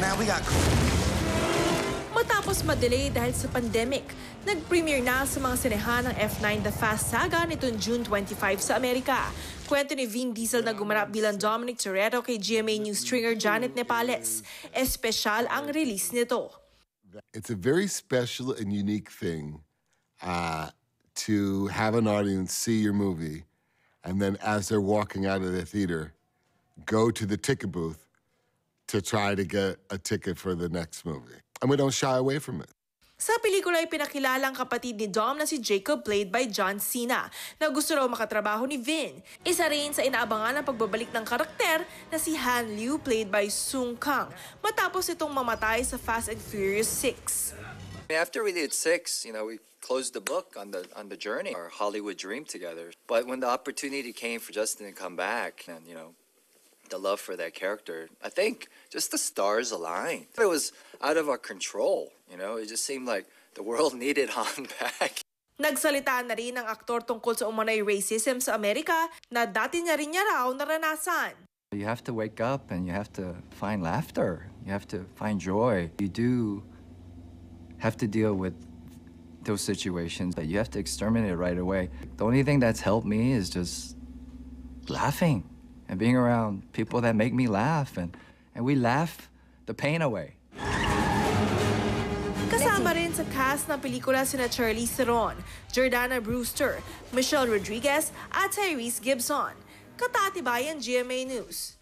Man, we got... Matapos madelay dahil sa pandemic, nag-premiere na sa mga sinehan ng F9 The Fast Saga nitong June 25 sa Amerika. Kwento ni Vin Diesel na gumanap bilang Dominic Toretto kay GMA News stringer Janet Nepales. Espesyal ang release nito. It's a very special and unique thing uh, to have an audience see your movie and then as they're walking out of the theater, go to the ticket booth to try to get a ticket for the next movie. And we don't shy away from it. Sa pelikula ay pinakilala kapatid ni Dom na si Jacob played by John Cena na gusto raw makatrabaho ni Vin. Isa rin sa inaabangan ng pagbabalik ng karakter na si Han Liu played by Sung Kang matapos itong mamatay sa Fast and Furious 6. After we did 6, you know, we closed the book on the on the journey, our Hollywood dream together. But when the opportunity came for Justin to come back and you know, the love for that character. I think just the stars aligned. It was out of our control, you know? It just seemed like the world needed Han back. Nagsalita na rin ang aktor tungkol sa umanay racism sa Amerika na dati niya rin niya raw naranasan. You have to wake up and you have to find laughter. You have to find joy. You do have to deal with those situations, but you have to exterminate it right away. The only thing that's helped me is just laughing. and being around people that make me laugh. And, and we laugh the pain away. Kasama rin sa cast ng pelikula sina Charlie Theron, Jordana Brewster, Michelle Rodriguez at Tyrese Gibson. Katatibayan GMA News.